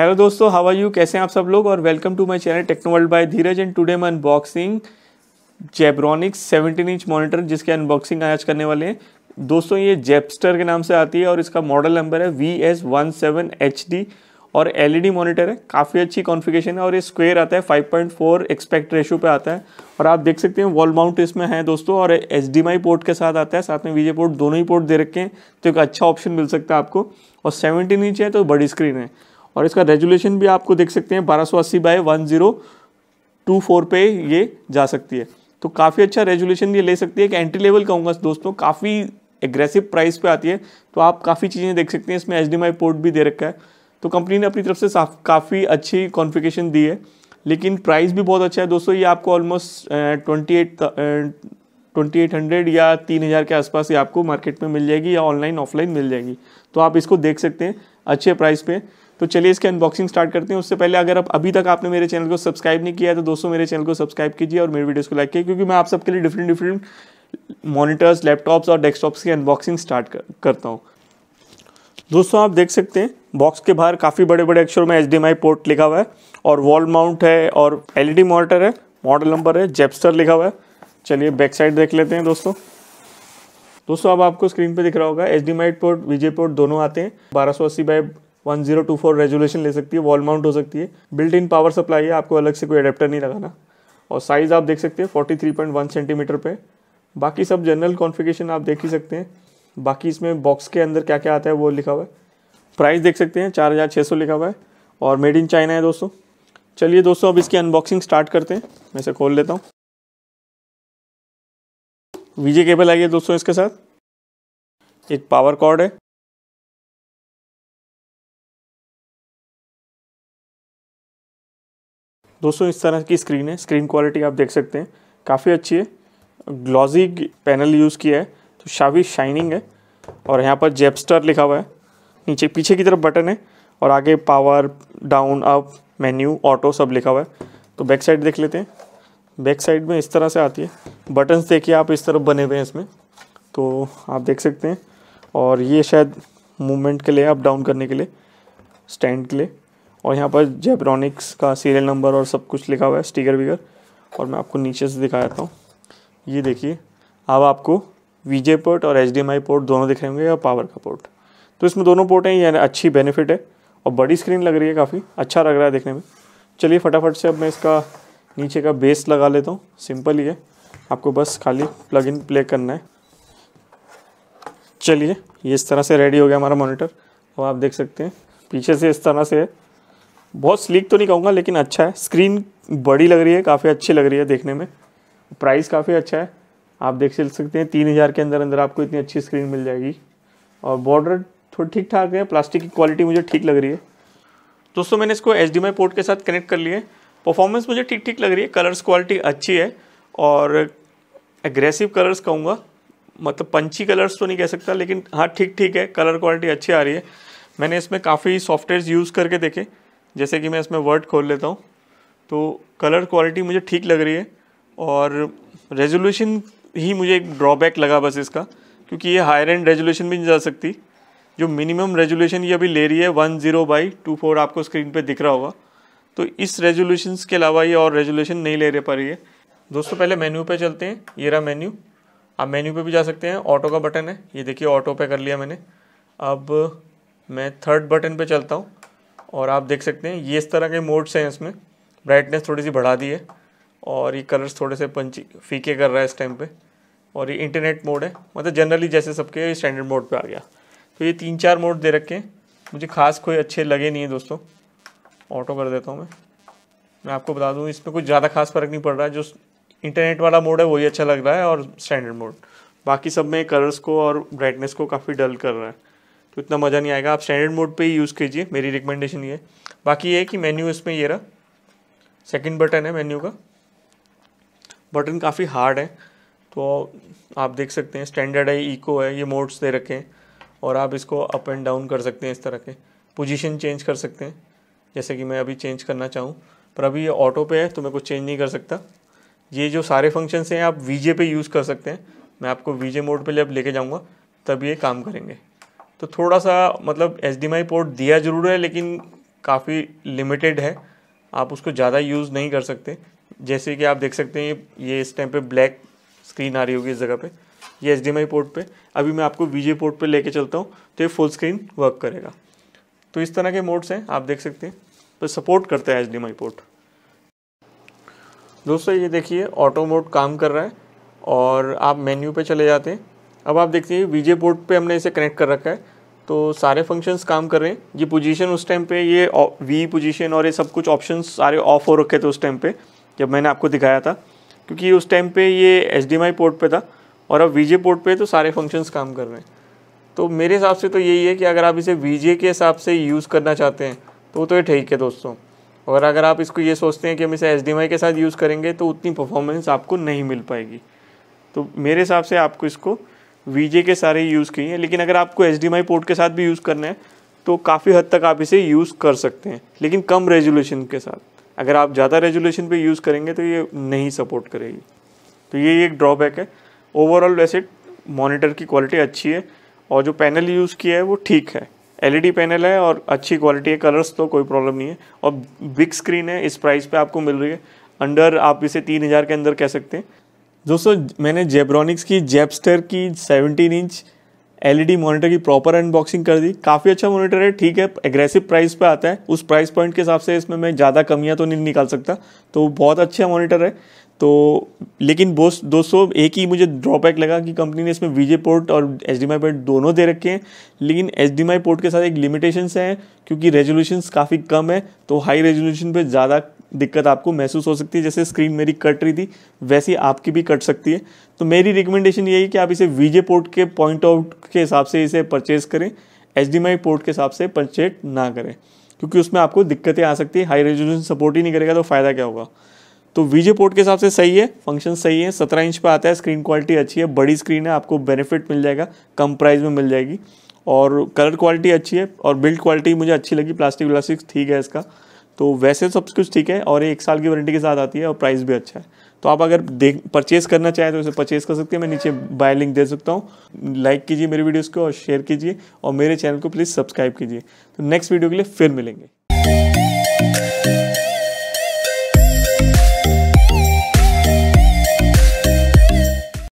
hello दोस्तों how are you कैसे हैं आप सब लोग और welcome to my channel Techno World by Dheeraj and today मैं अनबॉक्सिंग जेब्रॉनिक्स 17 इंच मॉनिटर जिसके अनबॉक्सिंग आज करने वाले हैं दोस्तों ये जेपस्टर के नाम से आती है और इसका मॉडल नंबर है V S one seven H D और एल ई डी मॉनिटर है काफ़ी अच्छी कॉन्फिगेशन है और ये स्क्वेयर आता है 5.4 एक्सपेक्ट रेशो पर आता है और आप देख सकते हैं वॉल माउंट इसमें है दोस्तों और एच डी पोर्ट के साथ आता है साथ में वीजे पोर्ट दोनों ही पोर्ट दे रखे हैं तो एक अच्छा ऑप्शन मिल सकता है आपको और 17 इंच है तो बड़ी स्क्रीन है और इसका रेजुलेशन भी आपको देख सकते हैं बारह सौ अस्सी by one zero two four पे ये जा सकती है तो काफ़ी अच्छा रेजुलेशन ये ले सकती है कि एंट्री लेवल कहूँगा दोस्तों काफ़ी एग्रेसिव प्राइस पे आती है तो आप काफ़ी चीज़ें देख सकते हैं इसमें एच पोर्ट भी दे रखा है तो कंपनी ने अपनी तरफ से काफ़ी अच्छी कॉन्फ़िगरेशन दी है लेकिन प्राइस भी बहुत अच्छा है दोस्तों ये आपको almost twenty eight twenty eight hundred या तीन हज़ार के आसपास ये आपको मार्केट में मिल जाएगी या ऑनलाइन ऑफलाइन मिल जाएगी तो आप इसको देख सकते हैं अच्छे प्राइस पे तो चलिए इसके अनबॉक्सिंग स्टार्ट करते हैं उससे पहले अगर आप अभी तक आपने मेरे चैनल को सब्सक्राइब नहीं किया है तो दोस्तों मेरे चैनल को सब्सक्राइब कीजिए और मेरे वीडियोस को लाइक किया क्योंकि मैं आप सबके लिए डिफरेंट डिफरेंट मॉनिटर्स लैपटॉप्स और डेस्कटॉप्स की अनबॉक्सिंग स्टार्ट कर, करता हूँ दोस्तों आप देख सकते हैं बॉक्स के बाहर काफ़ी बड़े बड़े अक्षरों में एच पोर्ट लिखा हुआ है और वॉल माउंट है और एल ई e है मॉडल नंबर है जेपस्टर लिखा हुआ है चलिए बैक साइड देख लेते हैं दोस्तों दोस्तों अब आपको स्क्रीन पे दिख रहा होगा H D port VGA port दोनों आते हैं बारह सौ अस्सी by one zero two four resolution ले सकती है वॉल माउंट हो सकती है बिल्ट इन पावर सप्लाई है आपको अलग से कोई अडेप्टर नहीं लगाना और साइज़ आप देख सकते हैं forty three point one centimetre पर बाकी सब जनरल कॉन्फिगेशन आप देख ही सकते हैं बाकी इसमें बॉक्स के अंदर क्या क्या आता है वो लिखा हुआ है प्राइस देख सकते हैं चार हज़ार छः सौ लिखा हुआ है और मेड इन चाइना है दोस्तों चलिए दोस्तों अब इसकी अनबॉक्सिंग स्टार्ट करते हैं मैं इसे खोल लेता हूँ वीजे केबल आई है दोस्तों इसके साथ एक पावर कॉर्ड है दोस्तों इस तरह की स्क्रीन है स्क्रीन क्वालिटी आप देख सकते हैं काफ़ी अच्छी है ग्लॉजी पैनल यूज़ किया है तो शावी शाइनिंग है और यहाँ पर जेपस्टर लिखा हुआ है नीचे पीछे की तरफ बटन है और आगे power down up menu auto सब लिखा हुआ है तो बैक साइड देख लेते हैं बैक साइड में इस तरह से आती है बटन्स देखिए आप इस तरफ बने हुए हैं इसमें तो आप देख सकते हैं और ये शायद मूवमेंट के लिए अप डाउन करने के लिए स्टैंड के लिए और यहाँ पर जेब्रॉनिक्स का सीरियल नंबर और सब कुछ लिखा हुआ है स्टिकर विकर और मैं आपको नीचे से दिखा देता हूँ ये देखिए अब आपको वी पोर्ट और एच पोर्ट दोनों दिख रहे होंगे या पावर का पोर्ट तो इसमें दोनों पोर्ट हैं यानी अच्छी बेनिफिट है और बड़ी स्क्रीन लग रही है काफ़ी अच्छा लग रहा है देखने में चलिए फटाफट से अब मैं इसका नीचे का बेस लगा लेता हूँ सिंपल ही है आपको बस खाली प्लग इन प्ले करना है चलिए ये इस तरह से रेडी हो गया हमारा मॉनिटर अब आप देख सकते हैं पीछे से इस तरह से है बहुत स्लीक तो नहीं कहूँगा लेकिन अच्छा है स्क्रीन बड़ी लग रही है काफ़ी अच्छी लग रही है देखने में प्राइस काफ़ी अच्छा है आप देख सकते हैं तीन हज़ार के अंदर अंदर आपको इतनी अच्छी स्क्रीन मिल जाएगी और बॉर्डर थोड़ी ठीक ठाक है प्लास्टिक की क्वालिटी मुझे ठीक लग रही है दोस्तों मैंने इसको एच पोर्ट के साथ कनेक्ट कर लिए परफॉर्मेंस मुझे ठीक ठीक लग रही है कलर्स क्वालिटी अच्छी है और एग्रेसिव कलर्स कहूँगा मतलब पंची कलर्स तो नहीं कह सकता लेकिन हाँ ठीक ठीक है कलर क्वालिटी अच्छी आ रही है मैंने इसमें काफ़ी सॉफ्टवेयर यूज़ करके देखे जैसे कि मैं इसमें वर्ड खोल लेता हूँ तो कलर क्वालिटी मुझे ठीक लग रही है और रेजोल्यूशन ही मुझे एक ड्रॉबैक लगा बस इसका क्योंकि ये हायर एंड रेजोल्यूशन भी नहीं जा सकती जो मिनिमम रेजोल्यूशन ये अभी ले रही है one zero by two four आपको स्क्रीन पे दिख रहा होगा तो इस रेजोल्यूशन के अलावा ये और रेजोल्यूशन नहीं ले रहे पा रही है दोस्तों पहले मेन्यू पे चलते हैं ये रहा मेन्यू आप मेन्यू पे भी जा सकते हैं ऑटो का बटन है ये देखिए ऑटो पे कर लिया मैंने अब मैं थर्ड बटन पर चलता हूँ और आप देख सकते हैं ये इस तरह के मोड्स हैं इसमें ब्राइटनेस थोड़ी सी बढ़ा दी है और ये कलर्स थोड़े से पंची फीके कर रहा है इस टाइम पे और ये इंटरनेट मोड है मतलब जनरली जैसे सबके स्टैंडर्ड मोड पे आ गया तो ये तीन चार मोड दे रखे हैं मुझे खास कोई अच्छे लगे नहीं है दोस्तों ऑटो कर देता हूँ मैं मैं आपको बता दूँ इसमें कुछ ज़्यादा खास फर्क नहीं पड़ रहा है जो इंटरनेट वाला मोड है वही अच्छा लग रहा है और स्टैंडर्ड मोड बाकी सब में कलर्स को और ब्राइटनेस को काफ़ी डल कर रहा है तो इतना मज़ा नहीं आएगा आप स्टैंडर्ड मोड पे ही यूज़ कीजिए मेरी रिकमेंडेशन ये बाकी ये कि मेन्यू इसमें ये रहा सेकंड बटन है मेन्यू का बटन काफ़ी हार्ड है तो आप देख सकते हैं स्टैंडर्ड है इको है ये मोड्स दे रखे हैं और आप इसको अप एंड डाउन कर सकते हैं इस तरह के पोजिशन चेंज कर सकते हैं जैसे कि मैं अभी चेंज करना चाहूँ पर अभी ये ऑटो पे है तो मैं कुछ चेंज नहीं कर सकता ये जो सारे फंक्शंस हैं आप वीजे पे यूज़ कर सकते हैं मैं आपको वीजे मोड पे ले अब लेके जाऊँगा तब ये काम करेंगे तो थोड़ा सा मतलब एच पोर्ट दिया ज़रूर है लेकिन काफ़ी लिमिटेड है आप उसको ज़्यादा यूज़ नहीं कर सकते जैसे कि आप देख सकते हैं ये इस टाइम पे ब्लैक स्क्रीन आ रही होगी इस जगह पे ये एच पोर्ट पे अभी मैं आपको वी पोर्ट पे लेके चलता हूँ तो ये फुल स्क्रीन वर्क करेगा तो इस तरह के मोड्स हैं आप देख सकते हैं तो सपोर्ट करता है एच पोर्ट दोस्तों ये देखिए ऑटो मोड काम कर रहा है और आप मेन्यू पर चले जाते हैं अब आप देखते हैं वीजे पोर्ट पे हमने इसे कनेक्ट कर रखा है तो सारे फंक्शंस काम कर रहे हैं ये पोजीशन उस टाइम पे ये वी पोजीशन और ये सब कुछ ऑप्शन सारे ऑफ हो रखे थे उस टाइम पे जब मैंने आपको दिखाया था क्योंकि उस टाइम पे ये एच पोर्ट पे था और अब वीजे पोर्ट पे तो सारे फंक्शंस काम कर रहे हैं तो मेरे हिसाब से तो यही है कि अगर आप इसे वी के हिसाब से यूज़ करना चाहते हैं तो तो ये ठीक है दोस्तों और अगर आप इसको ये सोचते हैं कि हम इसे एच के साथ यूज़ करेंगे तो उतनी परफॉर्मेंस आपको नहीं मिल पाएगी तो मेरे हिसाब से आपको इसको वीजे के सारे यूज़ किए हैं लेकिन अगर आपको एच पोर्ट के साथ भी यूज़ करना है तो काफ़ी हद तक आप इसे यूज़ कर सकते हैं लेकिन कम रेजोल्यूशन के साथ अगर आप ज़्यादा रेजोल्यूशन पे यूज़ करेंगे तो ये नहीं सपोर्ट करेगी तो ये एक ड्रॉबैक है ओवरऑल वैसे मॉनिटर की क्वालिटी अच्छी है और जो पैनल यूज़ किया है वो ठीक है एलईडी पैनल e है और अच्छी क्वालिटी है कलर्स तो कोई प्रॉब्लम नहीं है और बिग स्क्रीन है इस प्राइस पे आपको मिल रही है अंडर आप इसे तीन हज़ार के अंदर कह सकते हैं दोस्तों मैंने जेब्रॉनिक्स की जेपस्टर की 17 इंच एलईडी मॉनिटर की प्रॉपर अनबॉक्सिंग कर दी काफ़ी अच्छा मॉनिटर है ठीक है एग्रेसिव प्राइस पे आता है उस प्राइस पॉइंट के हिसाब से इसमें मैं ज़्यादा कमियां तो नहीं निकाल सकता तो बहुत अच्छा मॉनिटर है तो लेकिन बोस दोस्तों एक ही मुझे ड्रॉबैक लगा कि कंपनी ने इसमें वीजे पोर्ट और एच पोर्ट दोनों दे रखे हैं लेकिन एच डी पोर्ट के साथ एक लिमिटेशंस हैं क्योंकि रेजोल्यूशन काफ़ी कम है तो हाई रेजोल्यूशन पर ज़्यादा दिक्कत आपको महसूस हो सकती है जैसे स्क्रीन मेरी कट रही थी वैसी आपकी भी कट सकती है तो मेरी रिकमेंडेशन यही है कि आप इसे वीजे पोर्ट के पॉइंट आउट के हिसाब से इसे परचेज़ करें एच पोर्ट के हिसाब से परचेज ना करें क्योंकि उसमें आपको दिक्कतें आ सकती है हाई रेजोल्यूशन सपोर्ट ही नहीं करेगा तो फ़ायदा क्या होगा तो वीजे पोर्ट के हिसाब से सही है फंक्शन सही है सत्रह इंच पर आता है स्क्रीन क्वालिटी अच्छी है बड़ी स्क्रीन है आपको बेनिफिट मिल जाएगा कम प्राइस में मिल जाएगी और कलर क्वालिटी अच्छी है और बिल्ड क्वालिटी मुझे अच्छी लगी प्लास्टिक व्लास्टिक ठीक है इसका तो वैसे तो सब कुछ ठीक है और एक साल की वारंटी के साथ आती है और प्राइस भी अच्छा है तो आप अगर देख परचेस करना चाहें तो इसे परचेस कर सकते हैं मैं नीचे बाय लिंक दे सकता हूँ लाइक कीजिए मेरे वीडियोस को और शेयर कीजिए और मेरे चैनल को प्लीज़ सब्सक्राइब कीजिए तो नेक्स्ट वीडियो के लिए फिर मिलेंगे